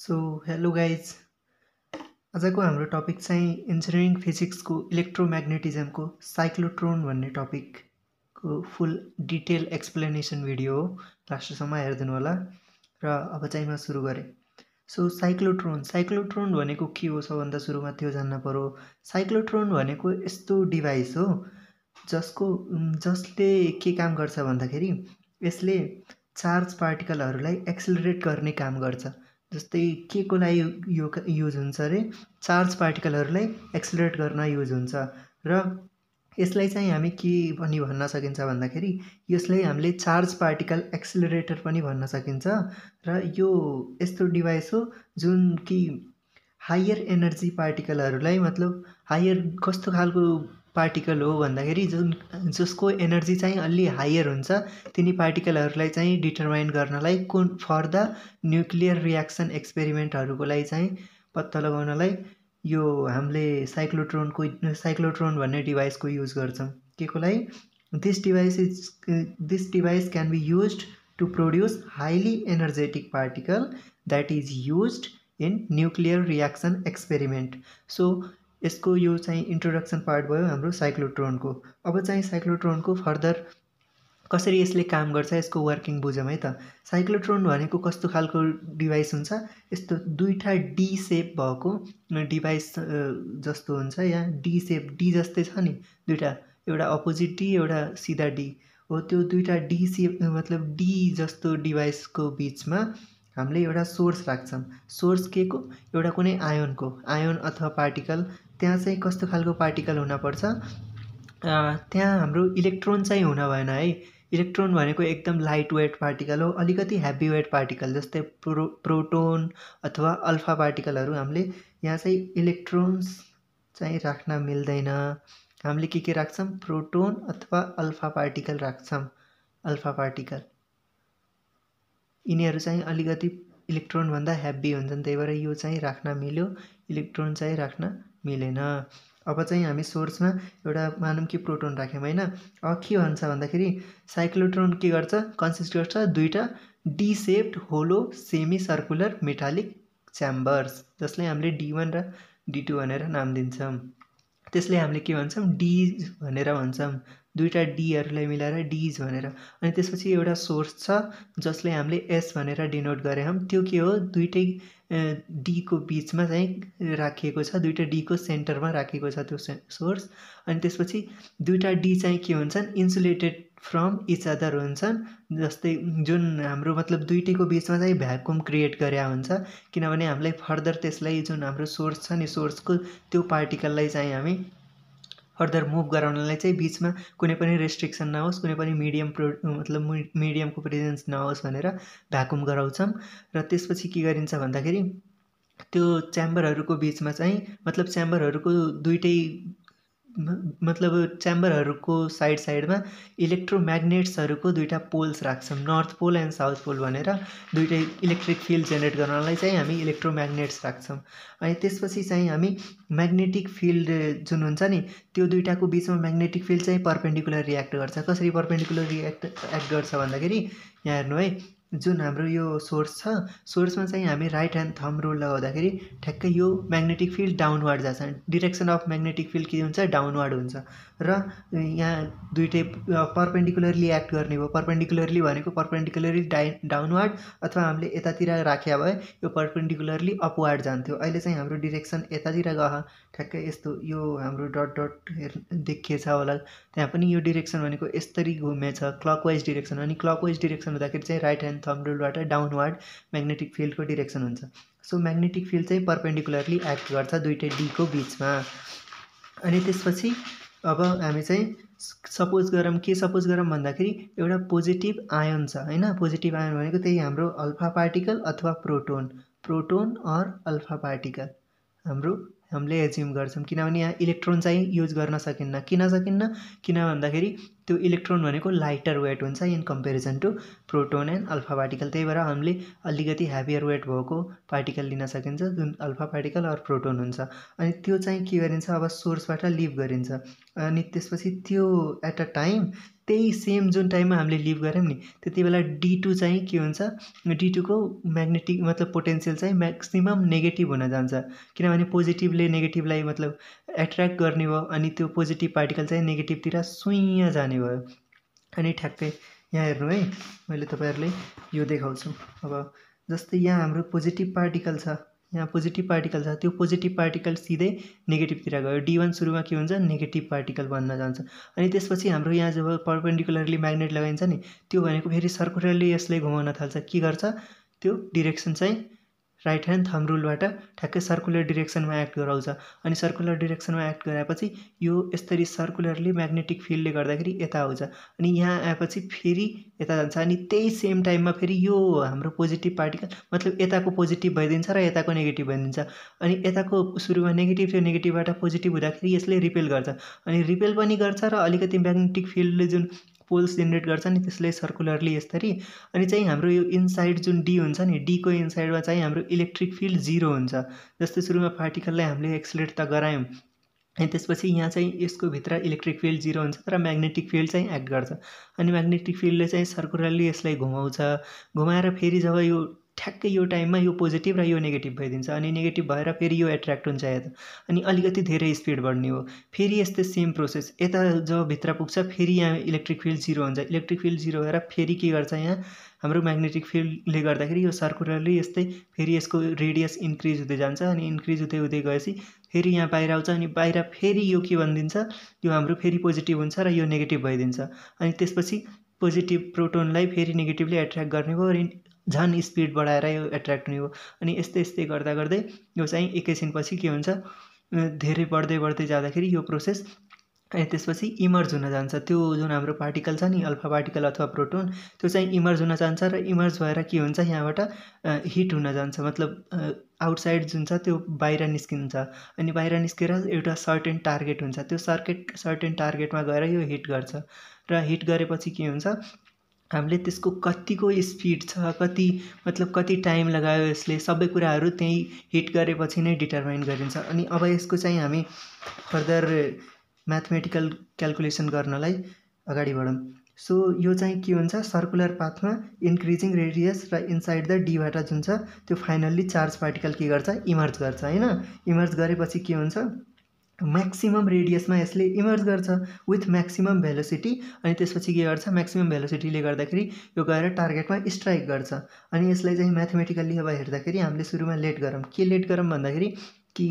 so hello guys आजको हाम्रो topic चाहिँ इन्जिनियरिङ फिजिक्सको इलेक्ट्रोम्याग्नेटिजमको साइक्लोट्रोन भन्ने टपिकको फुल डिटेल एक्सप्लेनेसन भिडियो हो लास्टसम्म हेरिदिनु होला र अब चाहिँ म सुरु गरेँ सो साइक्लोट्रोन साइक्लोट्रोन भनेको के हो सबभन्दा सुरुमा त्यो जान्न पऱ्यो साइक्लोट्रोन भनेको यस्तो डिभाइस हो जसको जसले के काम गर्छ भन्दाखेरि यसले चार्ज पार्टिकलहरूलाई एक्सिलरेट गर्ने काम गर्छ जस्तै के लागि यो युज हुन्छ अरे चार्ज पार्टिकलहरूलाई एक्सिलरेट गर्न युज हुन्छ र यसलाई चाहिँ हामी के पनि भन्न सकिन्छ भन्दाखेरि यसलाई हामीले चार्ज पार्टिकल एक्सिलरेटर पनि भन्न सकिन्छ र यो यस्तो डिभाइस हो जुन कि हायर एनर्जी पार्टिकलहरूलाई मतलब हायर कस्तो खालको पार्टिकल हो भन्दाखेरि जुन जसको एनर्जी चाहिँ अलि हायर हुन्छ तिनी पार्टिकलहरूलाई चाहिँ डिटर्माइन गर्नलाई कुन फर द न्युक्लियर रियाक्सन एक्सपेरिमेन्टहरूको लागि चाहिँ पत्ता लगाउनलाई यो हामीले साइक्लोट्रोनको साइक्लोट्रोन भन्ने डिभाइसको युज गर्छौँ के को लागि this device is this device can be use to produce highly energetic particle that is use in nuclear reaction experiment so यसको यो चाहिँ इन्ट्रोडक्सन पार्ट भयो हाम्रो साइक्लोट्रोनको अब चाहिँ साइक्लोट्रोनको फर्दर कसरी यसले काम गर्छ यसको वर्किङ बुझौँ है त साइक्लोट्रोन भनेको कस्तो खालको डिभाइस हुन्छ यस्तो दुईवटा डी सेप भएको डिभाइस जस्तो हुन्छ यहाँ डी सेप डी जस्तै छ नि दुइटा एउटा अपोजिट डी एउटा सिधा डी हो त्यो दुइटा डी सेप मतलब डी जस्तो डिभाइसको बिचमा हामीले एउटा सोर्स राख्छौँ सोर्स के को एउटा कुनै आयनको आयन अथवा पार्टिकल त्यहाँ चाहिँ कस्तो खालको पार्टिकल हुनपर्छ त्यहाँ हाम्रो इलेक्ट्रोन चाहिँ हुन भएन है इलेक्ट्रोन भनेको एकदम लाइट वेट पार्टिकल हो अलिकति हेभी वेट पार्टिकल जस्तै प्रो प्रोटोन अथवा अल्फा पार्टिकलहरू हामीले यहाँ चाहिँ इलेक्ट्रोन्स चाहिँ राख्न मिल्दैन हामीले के के राख्छौँ प्रोटोन अथवा अल्फा पार्टिकल राख्छौँ अल्फा पार्टिकल यिनीहरू चाहिँ अलिकति इलेक्ट्रोनभन्दा हेभी हुन्छन् त्यही भएर यो चाहिँ राख्न मिल्यो इलेक्ट्रोन चाहिँ राख्न मिलेन अब चाहिँ हामी सोर्समा एउटा मानौँ कि प्रोटोन राख्यौँ होइन अब के भन्छ भन्दाखेरि साइक्लोट्रोन के गर्छ कन्सिस्ट गर्छ दुईवटा D hollow semi circular metallic chambers जसलाई हामीले डी वान र डी टू भनेर नाम दिन्छौँ त्यसलाई हामीले के भन्छौँ डिज भनेर भन्छौँ दुईवटा डीहरूलाई मिलाएर डिज भनेर अनि त्यसपछि एउटा सोर्स छ जसले हामीले एस भनेर डिनोट गरेका त्यो के हो दुइटै डीको बिचमा चाहिँ राखिएको छ दुइटा डीको सेन्टरमा राखिएको छ त्यो सोर्स अनि त्यसपछि दुइटा डी चाहिँ के हुन्छन् इन्सुलेटेड फ्रम इच अदर हुन्छन् जस्तै जुन हाम्रो मतलब दुइटैको बिचमा चाहिँ भ्याकुम क्रिएट गरे हुन्छ किनभने हामीलाई फर्दर त्यसलाई जुन हाम्रो सोर्स छ नि सोर्सको त्यो पार्टिकललाई चाहिँ हामी फर्दर मुभ गराउनलाई चाहिँ बिचमा कुनै पनि रेस्ट्रिक्सन नहोस् कुनै पनि मिडियम प्रो मतलब मिडियमको प्रेजेन्स नहोस् भनेर भ्याकुम गराउँछौँ र त्यसपछि के गरिन्छ भन्दाखेरि त्यो च्याम्बरहरूको बिचमा चाहिँ मतलब च्याम्बरहरूको दुइटै मतलब च्याम्बरहरूको साइड साइडमा इलेक्ट्रोम्याग्नेट्सहरूको दुईवटा पोल्स राख्छौँ north pole and south pole भनेर दुइटै इलेक्ट्रिक फिल्ड जेनेरेट गर्नलाई चाहिँ हामी इलेक्ट्रोम्याग्नेट्स राख्छौँ अनि त्यसपछि चाहिँ हामी म्याग्नेटिक फिल्ड जुन हुन्छ नि त्यो दुइटाको बिचमा म्याग्नेटिक फिल्ड चाहिँ पर्पेन्डिकुलर रियाक्ट गर्छ कसरी पर्पेन्डिकुलर रियाक्ट एक्ट गर्छ भन्दाखेरि यहाँ हेर्नु है जुन हाम्रो यो सोर्स छ सोर्समा चाहिँ हामी राइट ह्यान्ड थम्ब रुल लगाउँदाखेरि ठ्याक्कै यो म्याग्नेटिक फिल्ड डाउनवर्ड जान्छ डिरेक्सन अफ म्याग्नेटिक फिल्ड के हुन्छ डाउनवर्ड हुन्छ र यहाँ दुइटै पर्पेन्डिकुलरली एक्ट गर्ने भयो पर्पेन्डिकुलरली भनेको पर्पेन्डिकुलरली डाइ डाउनवार्ड अथवा हामीले यतातिर राख्या भए यो पर्पेन्डिकुलरली अपवार्ड जान्थ्यो अहिले चाहिँ हाम्रो डिरेक्सन यतातिर गह ठ्याक्कै यस्तो यो हाम्रो डट डट देखिएछ होला त्यहाँ पनि यो डिरेक्सन भनेको यसरी घुमेछ क्लकवाइज डिरेक्सन अनि क्लकवाइज डिरेक्सन हुँदाखेरि चाहिँ राइट ह्यान्ड थम्ब रुलबाट डाउनवार्ड म्याग्नेटिक फिल्डको डिरेक्सन हुन्छ सो म्याग्नेटिक फिल्ड चाहिँ पर्पेन्डिकुलरली एक्ट गर्छ दुइटै डीको बिचमा अनि त्यसपछि अब हामी चाहिँ सपोज गरौँ के सपोज गरौँ भन्दाखेरि एउटा पोजिटिभ आयन छ होइन पोजिटिभ आयन भनेको त्यही हाम्रो अल्फा पार्टिकल अथवा proton proton or alpha particle हाम्रो हामीले एज्युम गर्छौँ किनभने यहाँ इलेक्ट्रोन चाहिँ युज गर्न सकिन्न किन सकिन्न किन भन्दाखेरि त्यो इलेक्ट्रोन भनेको लाइटर वेट हुन्छ in comparison to proton and alpha particle त्यही भएर हामीले अलिकति हेभियर वेट भएको पार्टिकल लिन सकिन्छ जुन अल्फा पार्टिकल अरू प्रोटोन हुन्छ अनि त्यो चाहिँ के गरिन्छ अब सोर्सबाट लिभ गरिन्छ अनि त्यसपछि त्यो एट अ टाइम त्यही सेम जुन टाइममा हामीले लिभ गऱ्यौँ नि त्यति बेला डी टू चाहिँ के हुन्छ डी टूको म्याग्नेटिक मतलब पोटेन्सियल चाहिँ म्याक्सिमम् नेगेटिभ हुन जान्छ किनभने पोजिटिभले नेगेटिभलाई मतलब एट्र्याक्ट गर्ने हो अनि त्यो पोजिटिभ पार्टिकल चाहिँ नेगेटिभतिर सुइँ जाने पनि भयो अनि ठ्याक्कै यहाँ हेर्नु है मैले तपाईँहरूले यो देखाउँछु अब जस्तै यहाँ हाम्रो पोजिटिभ पार्टिकल छ यहाँ पोजिटिभ पार्टिकल छ त्यो पोजिटिभ पार्टिकल सिधै नेगेटिभतिर गयो डी वान सुरुमा के हुन्छ नेगेटिभ पार्टिकल बन्न जान्छ अनि त्यसपछि हाम्रो यहाँ जब पर्पेन्डिकुलरली म्याग्नेट लगाइन्छ नि त्यो भनेको फेरि सर्कुलरली यसले घुमाउन थाल्छ के गर्छ त्यो डिरेक्सन चाहिँ राइट ह्यान्ड थम रुलबाट ठ्याक्कै सर्कुलर डिरेक्सनमा एक्ट गराउँछ अनि सर्कुलर डिरेक्सनमा एक्ट गराएपछि यो यसरी सर्कुलरली म्याग्नेटिक फिल्डले गर्दाखेरि यता आउँछ अनि यहाँ आएपछि फेरि यता जान्छ अनि त्यही सेम टाइममा फेरि यो हाम्रो पोजिटिभ पार्टिकल मतलब यताको पोजिटिभ भइदिन्छ र यताको नेगेटिभ भइदिन्छ अनि यताको सुरुमा नेगेटिभ थियो नेगेटिभबाट पोजिटिभ हुँदाखेरि यसले रिपेल गर्छ अनि रिपेल पनि गर्छ र अलिकति म्याग्नेटिक फिल्डले जुन पोल्स जेनेरेट गर्छ नि त्यसले सर्कुलरली यसरी अनि चाहिँ हाम्रो यो इनसाइड जुन डी हुन्छ नि डीको इनसाइडमा चाहिँ हाम्रो इलेक्ट्रिक फिल्ड जिरो हुन्छ जस्तै सुरुमा पार्टिकललाई हामीले एक्सिलेट त गरायौँ अनि त्यसपछि यहाँ चाहिँ यसको भित्र इलेक्ट्रिक फिल्ड जिरो हुन्छ तर म्याग्नेटिक फिल्ड चाहिँ एक्ट गर्छ अनि म्याग्नेटिक फिल्डले चाहिँ सर्कुलरली यसलाई घुमाउँछ घुमाएर फेरि जब यो ठ्याक्कै यो टाइममा यो पोजिटिभ र यो नेगेटिभ भइदिन्छ अनि नेगेटिभ भएर फेरि यो एट्र्याक्ट हुन्छ यता अनि अलिकति धेरै स्पिड बढ्ने हो फेरि यस्तै सेम प्रोसेस यता जब भित्र पुग्छ फेरि यहाँ इलेक्ट्रिक फिल्ड जिरो हुन्छ इलेक्ट्रिक फिल्ड जिरो भएर फेरि के गर्छ यहाँ हाम्रो म्याग्नेटिक फिल्डले गर्दाखेरि यो सर्कुलरली यस्तै फेरि यसको रेडियस इन्क्रिज हुँदै जान्छ अनि इन्क्रिज हुँदै हुँदै गएपछि फेरि यहाँ बाहिर आउँछ अनि बाहिर फेरि यो के भनिदिन्छ यो हाम्रो फेरि पोजिटिभ हुन्छ र यो नेगेटिभ भइदिन्छ अनि त्यसपछि पोजिटिभ प्रोटोनलाई फेरि नेगेटिभली एट्र्याक्ट गर्ने हो अनि झन् स्पिड बढाएर यो एट्र्याक्ट हुने हो अनि यस्तै यस्तै गर्दा गर्दै यो चाहिँ एकैछिनपछि के हुन्छ धेरै बढ्दै बढ्दै जाँदाखेरि यो प्रोसेस अनि त्यसपछि इमर्ज हुन जान्छ त्यो जुन हाम्रो पार्टिकल छ नि अल्फा पार्टिकल अथवा प्रोटोन त्यो चाहिँ इमर्ज हुन जान्छ र इमर्ज भएर के हुन्छ यहाँबाट हिट हुन जान्छ मतलब आउटसाइड जुन छ त्यो बाहिर निस्किन्छ अनि बाहिर निस्केर एउटा सर्टेन टार्गेट हुन्छ त्यो सर्केट सर्टेन टार्गेटमा गएर यो हिट गर्छ र हिट गरेपछि के हुन्छ हामीले त्यसको कतिको स्पिड छ कति मतलब कति टाइम लगायो यसले सबै कुराहरू त्यहीँ हिट गरेपछि नै डिटर्माइन गरिन्छ अनि अब यसको चाहिँ हामी फर्दर म्याथमेटिकल क्यालकुलेसन गर्नलाई अगाडि बढौँ सो यो चाहिँ के हुन्छ सर्कुलर पाथमा इन्क्रिजिङ रेडियस र इनसाइड द डीबाट जुन छ त्यो फाइनल्ली चार्ज पार्टिकल के गर्छ इमर्ज गर्छ होइन इमर्ज गरेपछि के हुन्छ मैक्सिमम रेडियस में इसलिए इमर्ज कर विथ मैक्सिमम भेलोसिटी अस त्यसपछि के मैक्सिम भेलोसिटी ले गए टार्गेट में स्ट्राइक कर इसलिए मैथमेटिकली अब म्याथमेटिकल्ली हमें सुरू में लेट करम के लेट भादा खी कि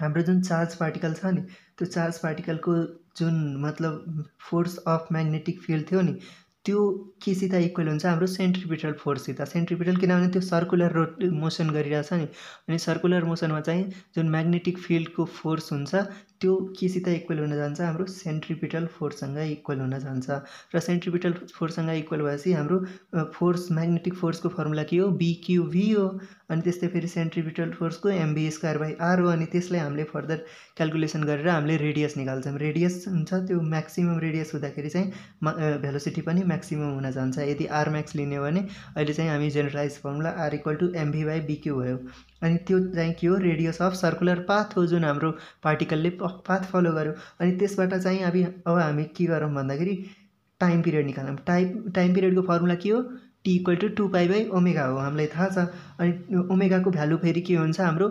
हम जो चार्ज पार्टिकल छो चार्ज पार्टिकल को जो मतलब फोर्स अफ मैग्नेटिक फील्ड थोड़ी त्यो केसित इक्वल हुन्छ हाम्रो सेन्ट्रिपिटल फोर्ससित सेन्ट्रिपिटल किनभने त्यो सर्कुलर रोट मोसन गरिरहेछ नि अनि सर्कुलर मोसनमा चाहिँ जुन म्याग्नेटिक फिल्डको फोर्स हुन्छ त्यो केसित इक्वल हुन जान्छ हाम्रो सेन्ट्रिपिटल फोर्ससँग इक्वल हुन जान्छ र सेन्ट्रिपिटल फोर्ससँग इक्वल भएपछि हाम्रो फोर्स म्याग्नेटिक फोर्सको फर्मुला के हो बिक्युभी हो अनि त्यस्तै फेरि सेन्ट्रिपिटल फोर्सको एमबी स्क्वायर बाई आर हो अनि त्यसलाई हामीले फर्दर क्यालकुलेसन गरेर हामीले रेडियस निकाल्छौँ रेडियस हुन्छ त्यो म्याक्सिमम् रेडियस हुँदाखेरि चाहिँ भेलोसिटी पनि म्याक्सिमम् हुन जान्छ यदि आर म्याक्स लिने हो भने अहिले चाहिँ हामी generalize formula R equal to MV by BQ भयो अनि त्यो चाहिँ के हो रेडियस अफ सर्कुलर पाथ हो जुन हाम्रो पार्टिकलले पाथ फलो गऱ्यौँ अनि त्यसबाट चाहिँ अब अब हामी के गरौँ भन्दाखेरि टाइम पिरियड निकालौँ टाइम टाइम पिरियडको फर्मुला के हो T equal to two pi by omega हो हामीलाई थाहा छ अनि ओमेगाको भ्यालु फेरि के हुन्छ हाम्रो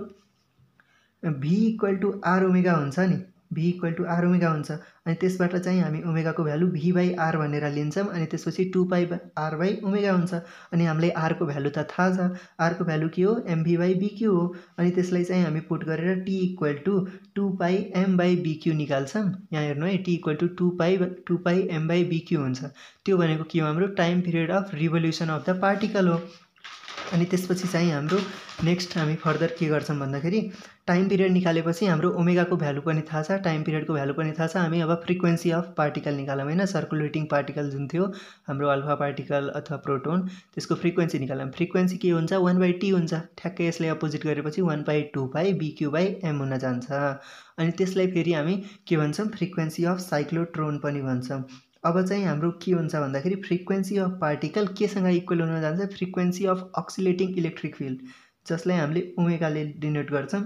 V equal to R omega हुन्छ नि V equal to R omega हुन्छ अनि त्यसबाट चाहिँ हामी ओमेगाको भ्यालु भी बाई आर भनेर लिन्छौँ अनि त्यसपछि two pi R by omega हुन्छ अनि हामीलाई आरको भ्यालु त थाहा छ आरको भ्यालु के हो एमभी बाई बिक्यू हो अनि त्यसलाई चाहिँ हामी पुट गरेर T equal to two pi M by BQ निकाल्छौँ यहाँ हेर्नु है T equal to two pi two pi M by BQ हुन्छ त्यो भनेको के हो हाम्रो time period of revolution of the particle हो अनि त्यसपछि चाहिँ हाम्रो नेक्स्ट हामी फर्दर के गर्छौँ भन्दाखेरि टाइम पिरियड निकालेपछि हाम्रो ओमेगाको भ्यालु पनि थाहा छ टाइम पिरियडको भ्यालु पनि थाहा छ हामी अब फ्रिक्वेन्सी अफ पार्टिकल निकालौँ होइन सर्कुलेटिङ पार्टिकल जुन थियो हाम्रो अल्फा पार्टिकल अथवा प्रोटोन त्यसको फ्रिक्वेन्सी निकालौँ फ्रिक्वेन्सी के हुन्छ वान बाई टी हुन्छ ठ्याक्कै यसले अपोजिट गरेपछि one by two by BQ by M हुन जान्छ अनि त्यसलाई फेरि हामी के भन्छौँ फ्रिक्वेन्सी अफ साइक्लोट्रोन पनि भन्छौँ अब चाहिँ हाम्रो के हुन्छ भन्दाखेरि फ्रिक्वेन्सी अफ पार्टिकल केसँग इक्वल हुन जान्छ frequency of oscillating electric field जिस हमें उमेगा डिनोट कर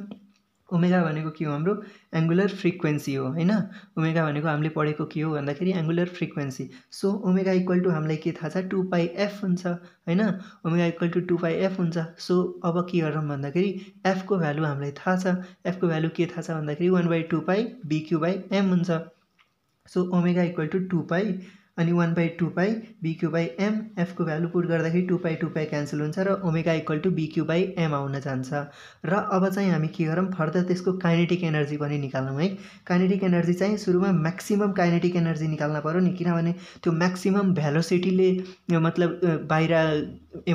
उमेगा हम एंगुलर फ्रिक्वेन्सी होना उमेगा हमें पढ़े के हो भन्दाखेरि angular frequency so omega equal to हमें के ठा टू पाई एफ होना omega equal to two pi F हो सो अब के गरौँ एफ को भ्यालु हमें थाहा एफ को भ्यालु के थाहा छ भन्दाखेरि one by two pi BQ by M हो so omega equal to two pi अनि one by two pi BQ by M एफको भ्यालु पुट गर्दाखेरि two pi two pi cancel हुन्छ र omega equal to BQ by M आउन जान्छ र अब चाहिँ हामी के गरौँ फर्दर त्यसको काइनेटिक एनर्जी पनि निकालौँ है काइनेटिक एनर्जी चाहिँ सुरुमा म्याक्सिमम् काइनेटिक एनर्जी निकाल्न पऱ्यो नि किनभने त्यो म्याक्सिमम् भ्यालोसिटीले मतलब बाहिर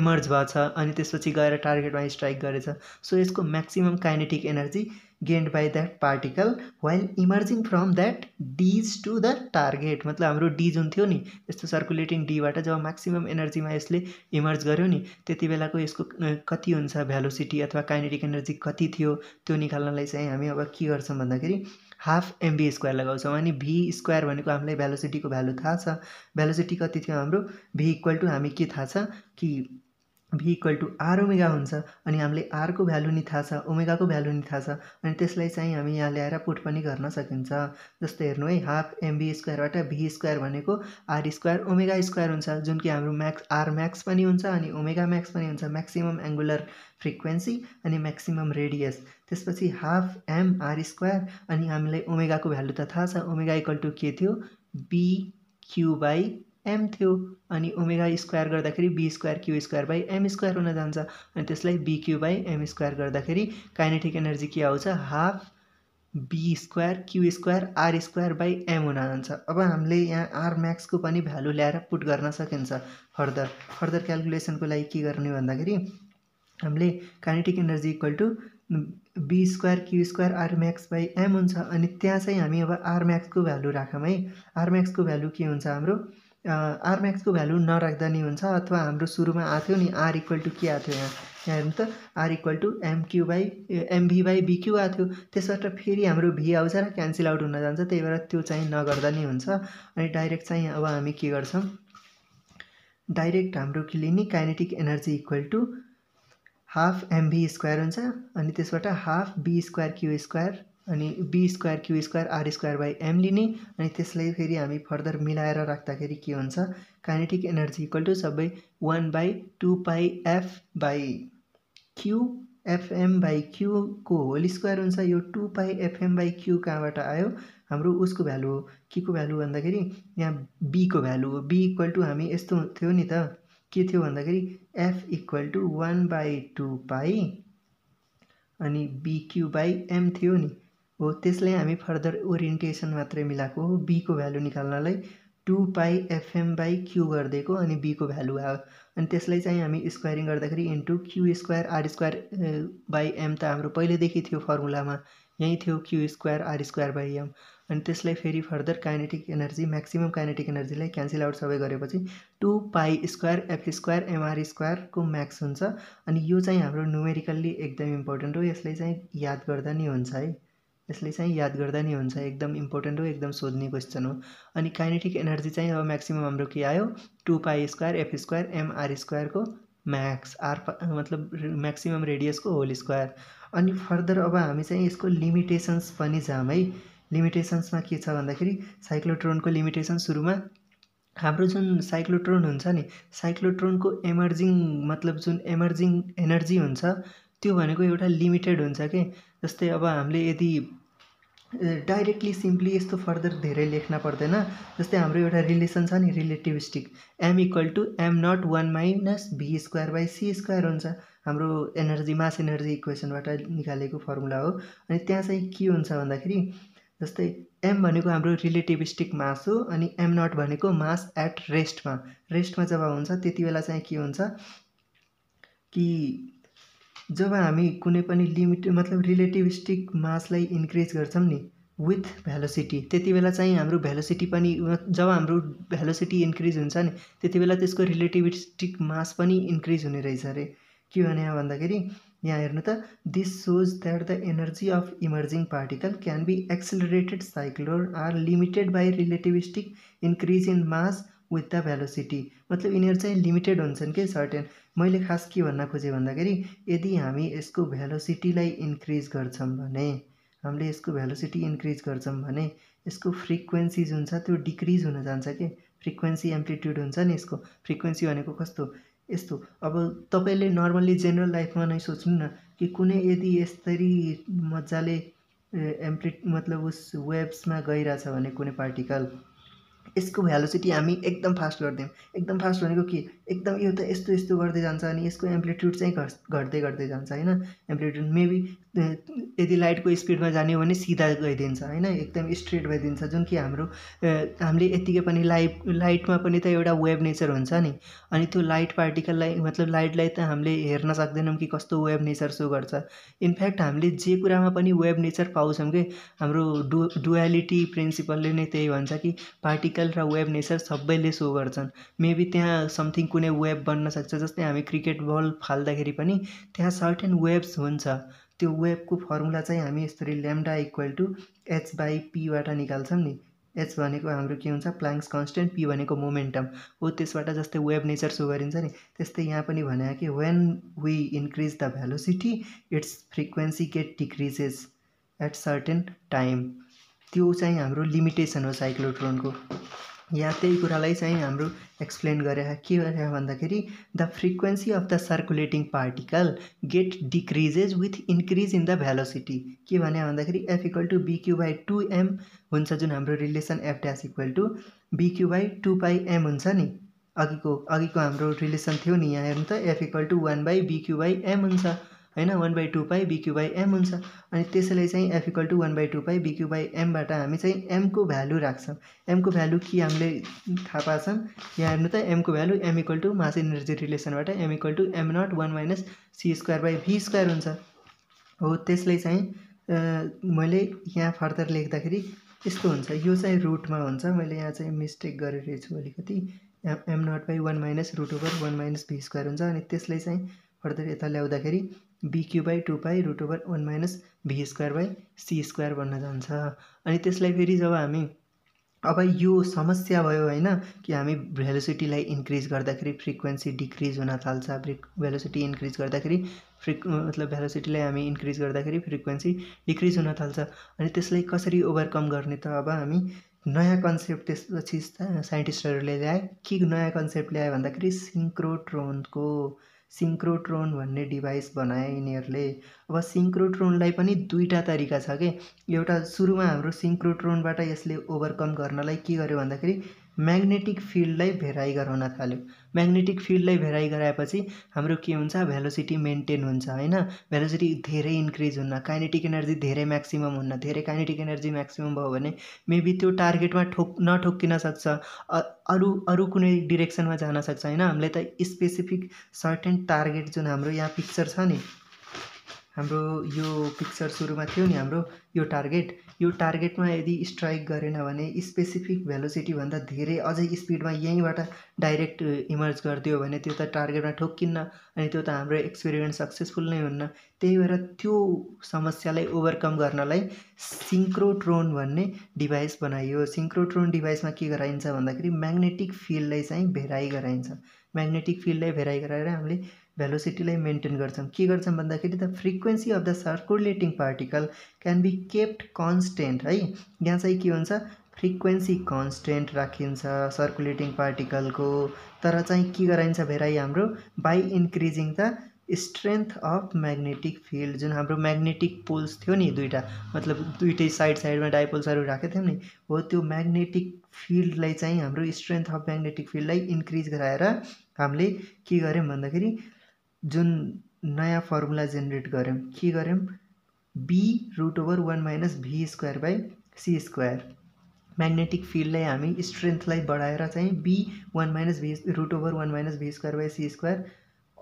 इमर्ज भएको छ अनि त्यसपछि गएर टार्गेटमा स्ट्राइक गरेछ सो यसको maximum kinetic energy gained by that particle while emerging from that dees to the target मतलब हाम्रो डी जुन थियो नि यस्तो सर्कुलेटिङ डीबाट जब म्याक्सिमम् एनर्जीमा यसले इमर्ज गर्यो नि त्यति बेलाको यसको कति हुन्छ भ्यालोसिटी अथवा काइनेटिक एनर्जी कति थियो त्यो निकाल्नलाई चाहिँ हामी अब के गर्छौँ भन्दाखेरि हाफ एमबी स्क्वायर लगाउँछौँ अनि भी स्क्वायर भनेको हामीलाई भ्यालोसिटीको भ्यालु थाहा छ भ्यालोसिटी कति थियो हाम्रो भी इक्वल टु हामी के थाहा छ कि V equal to R omega हुन्छ अनि हामीले आरको भ्यालु नि थाहा छ ओमेगाको भ्यालु नि थाहा छ अनि त्यसलाई चाहिँ हामी यहाँ ल्याएर पुट पनि गर्न सकिन्छ जस्तै हेर्नु है हाफ एमबी स्क्वायरबाट भी स्क्वायर भनेको आर स्क्वायर ओमेगा स्क्वायर हुन्छ जुन कि हाम्रो म्याक्स आर म्याक्स पनि हुन्छ अनि ओमेगा म्याक्स पनि हुन्छ म्याक्सिमम् एङ्गुलर फ्रिक्वेन्सी अनि म्याक्सिमम् रेडियस त्यसपछि हाफ एम आर स्क्वायर अनि हामीलाई ओमेगाको भ्यालु त थाहा छ ओमेगा इक्वल टु के थियो बी क्यु बाई एम थियो अनि ओमेगा स्क्वायर गर्दाखेरि B square Q square by M square हुन जान्छ अनि त्यसलाई बिक्यु बाई एम स्क्वायर गर्दाखेरि काइनेटिक एनर्जी के आउँछ half B square Q square R square by M हुन जान्छ अब हामीले यहाँ आर म्याक्सको पनि भ्यालु ल्याएर पुट गर्न सकिन्छ फर्दर फर्दर क्यालकुलेसनको लागि के गर्ने भन्दाखेरि हामीले kinetic energy equal to B square Q square R max by M हुन्छ अनि त्यहाँ चाहिँ हामी अब आर म्याक्सको भ्यालु राखौँ है आर म्याक्सको भ्यालु के हुन्छ हाम्रो आरम्याक्सको भ्यालु नराख्दा नि हुन्छ अथवा हाम्रो सुरुमा आएको थियो नि आर इक्वल टु के आएको थियो यहाँ यहाँ हेर्नु त R equal to MQ by MV by BQ आएको थियो त्यसबाट फेरि हाम्रो भी आउँछ र क्यान्सल आउट हुन जान्छ त्यही भएर त्यो चाहिँ नगर्दा नि हुन्छ अनि डाइरेक्ट चाहिँ अब हामी के गर्छौँ डाइरेक्ट हाम्रो के लिने kinetic energy equal to half MV square हुन्छ अनि त्यसबाट half B square Q square अनि B square Q square R square by M लिने अनि त्यसलाई फेरि हामी फर्दर मिलाएर राख्दाखेरि के हुन्छ काइनेटिक एनर्जी इक्वल टु सबै one by two pi F by Q FM by क्युको होल स्क्वायर हुन्छ यो two pi FM by Q कहाँबाट आयो हाम्रो उसको भ्यालु हो के को भ्यालु भन्दाखेरि यहाँ बीको भ्यालु हो बी इक्वल टु हामी यस्तो थियो नि त के थियो भन्दाखेरि F equal to one by two pi अनि क्यु बाई एम थियो नि हो त्यसलाई हामी फर्दर ओरिएन्टेसन मात्रै मिलाएको हो बीको भ्यालु निकाल्नलाई two pi FM by Q गरिदिएको अनि बीको भ्यालु आयो अनि त्यसलाई चाहिँ हामी स्क्वायरिङ गर्दाखेरि into Q square R square by M त हाम्रो पहिल्यैदेखि थियो फर्मुलामा यहीँ थियो Q square R square by M अनि त्यसलाई फेरि further kinetic energy maximum kinetic एनर्जीलाई क्यान्सल आउट सबै गरेपछि two pi square F square MR स्क्वायरको म्याक्स हुन्छ अनि यो चाहिँ हाम्रो न्युमेरिकल्ली एकदम इम्पोर्टेन्ट हो यसलाई चाहिँ याद गर्दा नै हुन्छ है यसले चाहिँ याद गर्दा नै हुन्छ एकदम इम्पोर्टेन्ट हो एकदम सोध्ने क्वेसन हो अनि काइनेटिक एनर्जी चाहिँ अब म्याक्सिमम् हाम्रो के आयो two pi square F square MR स्क्वायरको म्याक्स आर मतलब म्याक्सिमम् रेडियसको होल स्क्वायर अनि फर्दर अब हामी चाहिँ यसको लिमिटेसन्स पनि जाम है लिमिटेसन्समा के छ भन्दाखेरि साइक्लोट्रोनको लिमिटेसन सुरुमा हाम्रो जुन साइक्लोट्रोन हुन्छ नि साइक्लोट्रोनको एमर्जिङ मतलब जुन एमर्जिङ एनर्जी हुन्छ त्यो भनेको एउटा लिमिटेड हुन्छ कि जस्तै अब हामीले यदि डाइरेक्टली सिम्पली यस्तो फर्दर धेरै लेख्न पर्दैन जस्तै हाम्रो एउटा रिलेसन छ नि relativistic M equal to M not one minus V square by C square हुन्छ हाम्रो एनर्जी मास एनर्जी इक्वेसनबाट निकालेको फर्मुला हो अनि त्यहाँ चाहिँ के हुन्छ भन्दाखेरि जस्तै एम भनेको हाम्रो रिलेटिभिस्टिक मास हो अनि एम नट भनेको मास एट रेस्टमा रेस्टमा जब हुन्छ त्यति बेला चाहिँ के हुन्छ कि जब हामी कुनै पनि लिमिट मतलब रिलेटिभिस्टिक मासलाई इन्क्रिज गर्छौँ नि विथ भ्यालोसिटी त्यति बेला चाहिँ हाम्रो भ्यालोसिटी पनि जब हाम्रो भ्यालोसिटी इन्क्रिज हुन्छ नि त्यति बेला त्यसको रिलेटिभिस्टिक मास पनि इन्क्रिज हुने रहेछ अरे के भने भन्दाखेरि यहाँ हेर्नु त this shows that the energy of emerging particle can be accelerated cyclotron are limited by relativistic increase in mass with the velocity मतलब यिनीहरू चाहिँ लिमिटेड हुन्छन् कि सर्टेन मैले खास के भन्न खोजेँ भन्दाखेरि यदि हामी यसको भेलोसिटीलाई इन्क्रिज गर्छौँ भने हामीले यसको भेलोसिटी इन्क्रिज गर्छौँ भने यसको फ्रिक्वेन्सी जुन छ त्यो डिक्रिज हुन जान्छ कि फ्रिक्वेन्सी एम्प्लिट्युड हुन्छ नि यसको फ्रिक्वेन्सी भनेको कस्तो यस्तो अब तपाईँले नर्मल्ली जेनरल लाइफमा नै सोच्नु न कि कुनै यदि यसरी मजाले एम्प्लिट मतलब उस वेब्समा गइरहेछ भने कुनै पार्टिकल यसको भ्यालोसिटी हामी एकदम फास्ट गरिदियौँ एकदम फास्ट भनेको के एकदम यो त यस्तो यस्तो गर्दै जान्छ अनि यसको एम्प्लिट्युड चाहिँ घट् घट्दै घट्दै जान्छ होइन एम्प्लिट्युड मेबी यदि लाइटको स्पिडमा जाने हो भने सिधा गइदिन्छ होइन एकदम स्ट्रेट भइदिन्छ जुन कि हाम्रो हामीले यतिकै पनि लाइट लाइटमा पनि त एउटा वेब नेचर हुन्छ नि अनि त्यो लाइट पार्टिकललाई मतलब लाइटलाई त हामीले हेर्न सक्दैनौँ कि कस्तो वेब नेचर सो गर्छ इनफ्याक्ट हामीले जे कुरामा पनि वेब नेचर पाउँछौँ कि हाम्रो डु डुवालिटी प्रिन्सिपलले नै त्यही भन्छ कि पार्टिकल आइपिएल र वेब नेचर सबैले सो गर्छन् मेबी त्यहाँ समथिङ कुनै वेब बन्न सक्छ जस्तै हामी क्रिकेट बल फाल्दाखेरि पनि त्यहाँ सर्टेन वेब्स हुन्छ त्यो वेबको फर्मुला चाहिँ हामी यसरी lambda equal to H by पीबाट निकाल्छौँ नि एच भनेको हाम्रो के हुन्छ प्लाङ्क्स कन्सटेन्ट पी भनेको मोमेन्टम हो त्यसबाट जस्तै वेब नेचर सो गरिन्छ नि त्यस्तै यहाँ पनि भने कि when we increase the velocity it's frequency get decreases at certain time त्यो चाहिँ हाम्रो लिमिटेसन हो साइक्लोट्रोनको यहाँ त्यही कुरालाई चाहिँ हाम्रो एक्सप्लेन गरे के गरे भन्दाखेरि the frequency of the circulating particle get decreases with increase in the velocity के भने भन्दाखेरि F equal to BQ by two M हुन्छ जुन हाम्रो relation F dash equal to BQ by two pi M हुन्छ नि अघिको अघिको हाम्रो रिलेसन थियो नि यहाँ हेर्नु त F equal to one by BQ by M हुन्छ होइन one by two pi BQ by M हुन्छ अनि त्यसैलाई चाहिँ F equal to one by two pi BQ by एमबाट हामी चाहिँ एमको भ्यालु राख्छौँ एमको भ्यालु के हामीले थाहा पाछौँ यहाँ हेर्नु त एमको value M equal to mass energy रिलेसनबाट M equal to M not one minus C square by V square हुन्छ हो त्यसलाई चाहिँ मैले यहाँ फर्दर लेख्दाखेरि यस्तो हुन्छ यो चाहिँ रुटमा हुन्छ मैले यहाँ चाहिँ मिस्टेक गरिरहेछु अलिकति M not by one minus root over one minus V square हुन्छ अनि त्यसलाई चाहिँ फर्दर यता ल्याउँदाखेरि BQ by two pi root over one minus V square by C square भन्न जान्छ अनि त्यसलाई फेरि जब हामी अब यो समस्या भयो होइन कि हामी भेलोसिटीलाई इन्क्रिज गर्दाखेरि फ्रिक्वेन्सी डिक्रिज हुन थाल्छ भेलोसिटी इन्क्रिज गर्दाखेरि फ्रिक मतलब भेलोसिटीलाई हामी इन्क्रिज गर्दाखेरि फ्रिक्वेन्सी डिक्रिज हुन थाल्छ अनि त्यसलाई कसरी ओभरकम गर्ने त अब हामी नयाँ कन्सेप्ट त्यसपछि साइन्टिस्टहरूले ल्याए के नयाँ कन्सेप्ट ल्यायो भन्दाखेरि सिङ्क्रोट्रोनको सिन्क्रोट्रोन भन्ने डिभाइस बनाए यिनीहरूले अब सिन्क्रोट्रोनलाई पनि दुईवटा तरिका छ कि एउटा सुरुमा हाम्रो सिन्क्रोट्रोनबाट यसले ओभरकम गर्नलाई के गर्यो भन्दाखेरि म्याग्नेटिक फिल्डलाई भेराइ गराउन थाल्यो म्याग्नेटिक फिल्डलाई भेराइ गराएपछि हाम्रो के हुन्छ भेलोसिटी मेन्टेन हुन्छ होइन भेलोसिटी धेरै इन्क्रिज हुन काइनेटिक एनर्जी धेरै म्याक्सिमम हुन्न धेरै काइनेटिक एनर्जी म्याक्सिमम भयो भने मेबी त्यो टार्गेटमा ठोक नठोक्किन सक्छ अरू अरू कुनै डिरेक्सनमा जान सक्छ होइन हामीले त स्पेसिफिक सर्टेन टार्गेट जुन हाम्रो यहाँ पिक्चर छ नि हाम्रो यो पिक्चर सुरुमा थियो नि हाम्रो यो टार्गेट यो टार्गेटमा यदि स्ट्राइक गरेन भने स्पेसिफिक भेलोसिटीभन्दा धेरै अझै स्पिडमा यहीँबाट डाइरेक्ट इमर्ज गरिदियो भने त्यो त टार्गेटमा ठोक्किन्न अनि त्यो त हाम्रो एक्सपेरिमेन्ट सक्सेसफुल नै हुन्न त्यही भएर त्यो समस्यालाई ओभरकम गर्नलाई सिङ्क्रोट्रोन भन्ने डिभाइस बनाइयो सिङ्क्रोट्रोन डिभाइसमा के गराइन्छ भन्दाखेरि म्याग्नेटिक फिल्डलाई चाहिँ भेराइ गराइन्छ म्याग्नेटिक फिल्डलाई भेराइ गराएर हामीले भेलोसिटीलाई मेन्टेन गर्छौँ के गर्छौँ भन्दाखेरि the frequency of the circulating particle can be kept constant है यहाँ चाहिँ के हुन्छ फ्रिक्वेन्सी कन्सटेन्ट राखिन्छ सर्कुलेटिङ पार्टिकलको तर चाहिँ के गराइन्छ भेराइ हाम्रो by increasing the strength of magnetic field जुन हाम्रो म्याग्नेटिक पोल्स थियो नि दुइटा मतलब दुइटै साइड साइडमा डाइपोल्सहरू राखेको थियौँ नि हो त्यो म्याग्नेटिक फिल्डलाई चाहिँ हाम्रो स्ट्रेन्थ अफ म्याग्नेटिक फिल्डलाई इन्क्रिज गराएर हामीले के गर्यौँ भन्दाखेरि जुन नयाँ फर्मुला जेनेरेट गऱ्यौँ के गऱ्यौँ B root over one minus V square by C square magnetic फिल्डलाई हामी स्ट्रेन्थलाई बढाएर चाहिँ B one minus V root over one minus V square by C square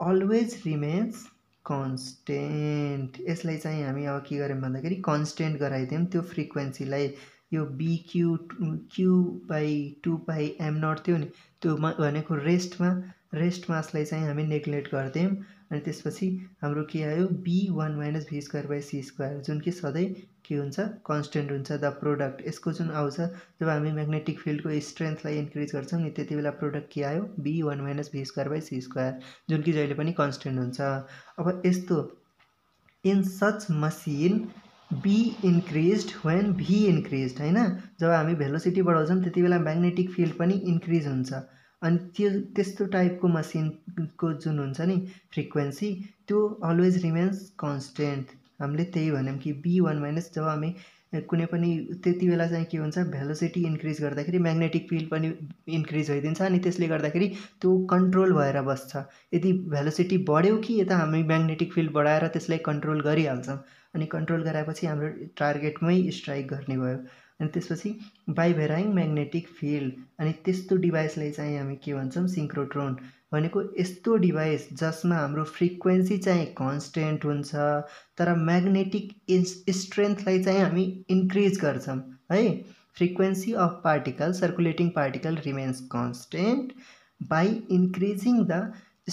always remains constant यसलाई चाहिँ हामी अब के गऱ्यौँ भन्दाखेरि कन्सटेन्ट गराइदिउँ त्यो फ्रिक्वेन्सीलाई यो B Q Q by two by M not थियो नि त्यो भनेको रेस्टमा रेस्ट मासलाई चाहिँ हामी नेग्लेक्ट गरिदियौँ अनि त्यसपछि हाम्रो के आयो B one minus V square by C square जुन कि सधैँ के हुन्छ कन्सटेन्ट हुन्छ द प्रोडक्ट यसको जुन आउँछ जब हामी म्याग्नेटिक फिल्डको स्ट्रेन्थलाई इन्क्रिज गर्छौँ नि त्यति बेला प्रोडक्ट के आयो B one minus V square by C square जुन कि जहिले पनि कन्सटेन्ट हुन्छ अब यस्तो in such machine B increase when V increase होइन जब हामी भेलोसिटी बढाउँछौँ त्यति बेला म्याग्नेटिक फिल्ड पनि इन्क्रिज हुन्छ अनि त्यो त्यस्तो टाइपको मसिनको जुन हुन्छ नि फ्रिक्वेन्सी त्यो अलवेज रिमेन्स कन्सटेन्ट हामीले त्यही भन्यौँ कि बी वान माइनस जब हामी कुनै पनि त्यति बेला चाहिँ के हुन्छ भेलोसिटी इन्क्रिज गर्दाखेरि म्याग्नेटिक फिल्ड पनि इन्क्रिज भइदिन्छ अनि त्यसले गर्दाखेरि त्यो कन्ट्रोल भएर बस्छ यदि भेलोसिटी बढ्यो कि यता हामी म्याग्नेटिक फिल्ड बढाएर त्यसलाई कन्ट्रोल गरिहाल्छौँ अनि कराए पी हम टार्गेटमै स्ट्राइक करने भयो अस पच्छी बाई भेराइंग मैग्नेटिक फील्ड अस्त त्यस्तो हम के सींक्रोट्रोन को यो यस्तो जिसमें हम फ्रिक्वेन्सी चाहे कंस्टेन्ट हो तर मैग्नेटिक स्ट्रेन्थ हमी इंक्रिज कर frequency of particle circulating particle remains constant by increasing the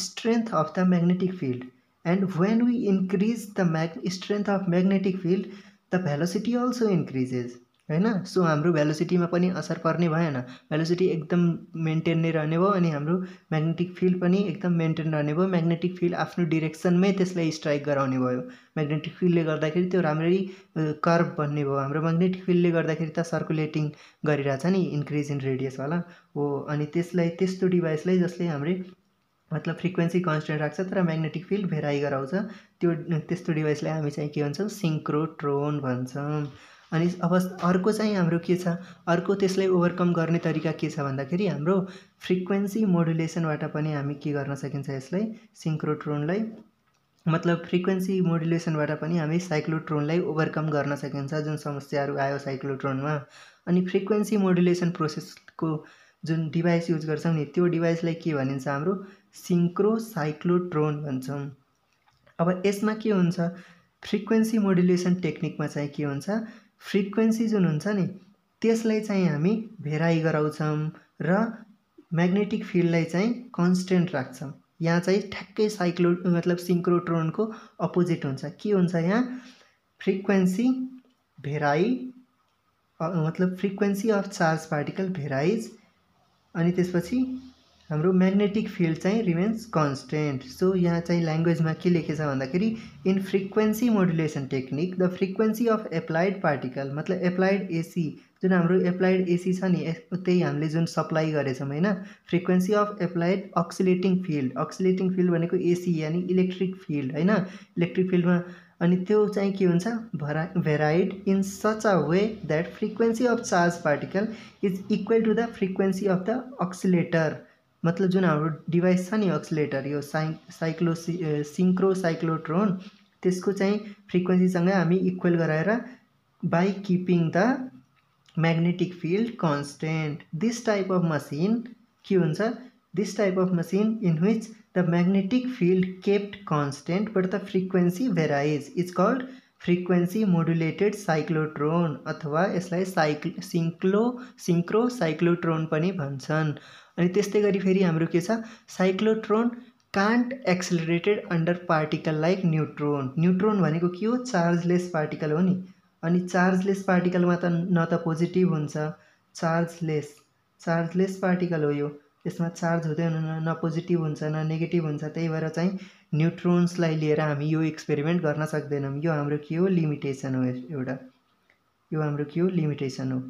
strength of the magnetic field and when we increase the strength of magnetic field the velocity also increases होइन so हाम्रो भेलोसिटीमा पनि असर पर्ने भएन velocity एकदम maintain नै रहने भयो अनि हाम्रो म्याग्नेटिक फिल्ड पनि एकदम मेन्टेन रहने भयो म्याग्नेटिक फिल्ड आफ्नो डिरेक्सनमै त्यसलाई स्ट्राइक गराउने भयो म्याग्नेटिक फिल्डले गर्दाखेरि त्यो राम्ररी कर्भ बन्ने भयो हाम्रो म्याग्नेटिक फिल्डले गर्दाखेरि त सर्कुलेटिङ गरिरहेछ नि इन्क्रिज इन रेडियसवाला हो अनि त्यसलाई त्यस्तो डिभाइसलाई जसले हाम्रो मतलब फ्रिक्वेन्सी कन्सटेन्ट राख्छ तर म्याग्नेटिक फिल्ड भेराइ गराउँछ त्यो त्यस्तो डिभाइसलाई हामी चाहिँ के भन्छौँ सिङ्क्रोट्रोन भन्छौँ अनि अब अर्को चाहिँ हाम्रो के छ अर्को त्यसलाई ओभरकम गर्ने तरिका के छ भन्दाखेरि हाम्रो फ्रिक्वेन्सी मोडुलेसनबाट पनि हामी के गर्न सकिन्छ यसलाई सिङ्क्रोट्रोनलाई मतलब फ्रिक्वेन्सी मोडुलेसनबाट पनि हामी साइक्लोट्रोनलाई ओभरकम गर्न सकिन्छ जुन समस्याहरू आयो साइक्लोट्रोनमा अनि फ्रिक्वेन्सी मोडुलेसन प्रोसेसको जुन डिभाइस युज गर्छौँ नि त्यो डिभाइसलाई के भनिन्छ हाम्रो सिङ्क्रोसाइक्लोट्रोन भन्छौँ अब यसमा के हुन्छ फ्रिक्वेन्सी मोडुलेसन टेक्निकमा चाहिँ के हुन्छ फ्रिक्वेन्सी जुन हुन्छ नि त्यसलाई चाहिँ हामी भेराइ गराउँछौँ र म्याग्नेटिक फिल्डलाई चाहिँ कन्सटेन्ट राख्छौँ यहाँ चाहिँ ठ्याक्कै साइक्लो मतलब सिङ्क्रोट्रोनको अपोजिट हुन्छ के हुन्छ यहाँ फ्रिक्वेन्सी भेराइ मतलब frequency of charge particle varies अनि त्यसपछि हम मैग्नेटिक फील्ड चाहे रिमेन्स कंस्टेंट सो यहाँ लैंग्वेज में के भादा खेल in frequency modulation technique the frequency of applied particle मतलब एप्लाइड एसी जो हम एप्लाइड एसी छ हमें जो सप्लाई गरेछौँ frequency of applied oscillating field oscillating field भनेको एसी यानी इलेक्ट्रिक फील्ड है इलेक्ट्रिक फिल्डमा अनि त्यो चाहिँ के हुन्छ भरा varied in such a way that frequency of charge particle is equal to the frequency of the oscillator मतलब जो हम डिवाइस छ अक्सिलेटर यो साइ साइक्लो सींक्रो साइक्लोट्रोन त्यसको फ्रिक्वेन्सी संग हम इक्वल गराएर by keeping the magnetic field constant this type of machine के होता this type of machine in which the magnetic field kept constant but the frequency varies it's called frequency modulated cyclotron अथवा इसलिए साइक् सिंक्लो synchro cyclotron भी भन्छन् अनि हम cyclotron can't accelerated under particle like neutron neutron को के chargeless particle हो अभी chargeless chargeless में त न तो पोजिटिव हुन्छ चार्जलेस चार्जलेस पार्टिकल हो इसमें चार्ज होते न पोजिटिव हो नेगेटिव होता तो भर चाहिए न्युट्रोन्सलाई लिएर हामी यो एक्सपेरिमेन्ट गर्न सक्दैनौँ यो हाम्रो के हो लिमिटेसन हो एउटा यो हाम्रो के हो लिमिटेसन हो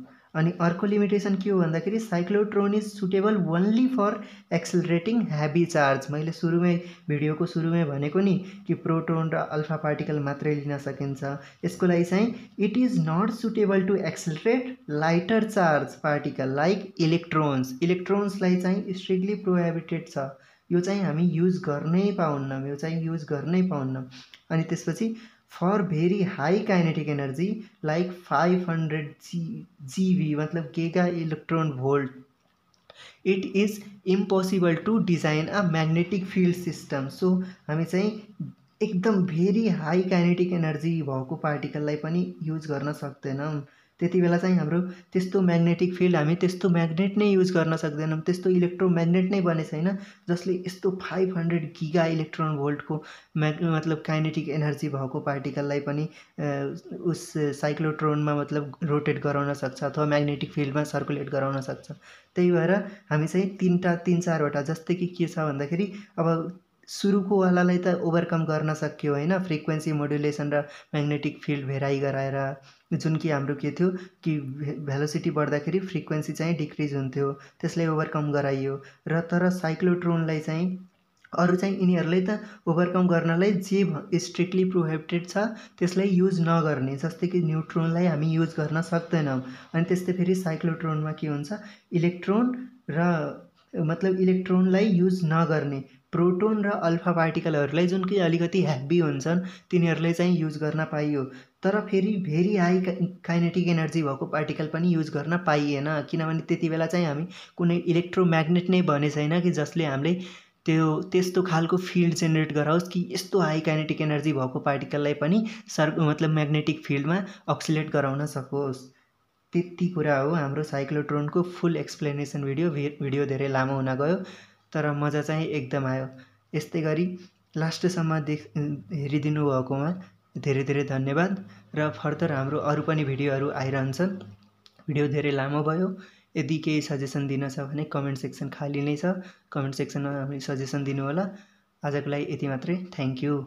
अनि अर्को लिमिटेसन के हो भन्दाखेरि cyclotron is suitable only for accelerating heavy charge मैले सुरुमै भिडियोको सुरुमै भनेको नि कि प्रोटोन र अल्फा पार्टिकल मात्रै लिन सकिन्छ यसको लागि चाहिँ it is not suitable to accelerate lighter charge particle like electrons इलेक्ट्रोन्सलाई चाहिँ स्ट्रिक्टली प्रोहेबिटेड छ यो चाहिँ हामी युज गर्नै पाउन्नौँ यो चाहिँ युज गर्नै पाउन्नौँ अनि त्यसपछि for very high kinetic energy like five hundred G GB मतलब giga electron volt it is impossible to design a magnetic field system so हामी चाहिँ एकदम भेरी हाई काइनेटिक एनर्जी भएको पार्टिकललाई पनि युज गर्न सक्दैनौँ त्यति बेला चाहिँ हाम्रो त्यस्तो म्याग्नेटिक फिल्ड हामी त्यस्तो म्याग्नेट नै युज गर्न सक्दैनौँ त्यस्तो इलेक्ट्रो म्याग्नेट नै बने छैन जसले यस्तो फाइभ हन्ड्रेड गिगा इलेक्ट्रोन भोल्टको म्याग मतलब काइनेटिक एनर्जी भएको पार्टिकललाई पनि उस साइक्लोट्रोनमा मतलब रोटेट गराउन सक्छ अथवा म्याग्नेटिक फिल्डमा सर्कुलेट गराउन सक्छ त्यही भएर हामी चाहिँ तिनवटा तिन चारवटा जस्तै कि के छ भन्दाखेरि अब सुरुको वालालाई त ओभरकम गर्न सक्यो होइन फ्रिक्वेन्सी मोडुलेसन र म्याग्नेटिक फिल्ड भेराइ गराएर जुन कि हाम्रो के थियो कि भेलोसिटी बढ्दाखेरि फ्रिक्वेन्सी चाहिँ डिक्रिज हुन्थ्यो त्यसलाई ओभरकम गराइयो र तर साइक्लोट्रोनलाई चाहिँ अरू चाहिँ यिनीहरूलाई त ओभरकम गर्नलाई जे स्ट्रिक्टली प्रोहिबिटेड छ त्यसलाई युज नगर्ने जस्तै कि न्युट्रोनलाई हामी युज गर्न सक्दैनौँ अनि त्यस्तै फेरि साइक्लोट्रोनमा के हुन्छ इलेक्ट्रोन र मतलब इलेक्ट्रोनलाई युज नगर्ने प्रोटोन र अल्फा पार्टिकलहरूलाई जुन कि अलिकति हेभी हुन्छन् तिनीहरूले चाहिँ युज गर्न पाइयो तर फेरि भेरी हाई काइनेटिक एनर्जी भएको पार्टिकल पनि युज गर्न पाइएन किनभने त्यति बेला चाहिँ हामी कुनै इलेक्ट्रोम्याग्नेट नै भने छैन कि जसले हामीले त्यो त्यस्तो खालको फिल्ड जेनेरेट गराओस् कि यस्तो हाई काइनेटिक एनर्जी भएको पार्टिकललाई पनि सर् मतलब म्याग्नेटिक फिल्डमा अक्सिलेट गराउन सकोस् त्यति कुरा हो हाम्रो साइक्लोट्रोनको फुल एक्सप्लेनेसन भिडियो भिडियो धेरै लामो हुन गयो तर मजा चाहिँ एकदम आयो यस्तै गरी लास्टसम्म देख हेरिदिनु भएकोमा धेरै धेरै धन्यवाद र फर्दर हाम्रो अरू पनि भिडियोहरू आइरहन्छ भिडियो धेरै लामो भयो यदि केही सजेसन दिन छ भने कमेन्ट सेक्सन खाली नै छ कमेन्ट सेक्सनमा हामी सजेसन दिनुहोला आजको लागि यति मात्रै थ्याङ्क यू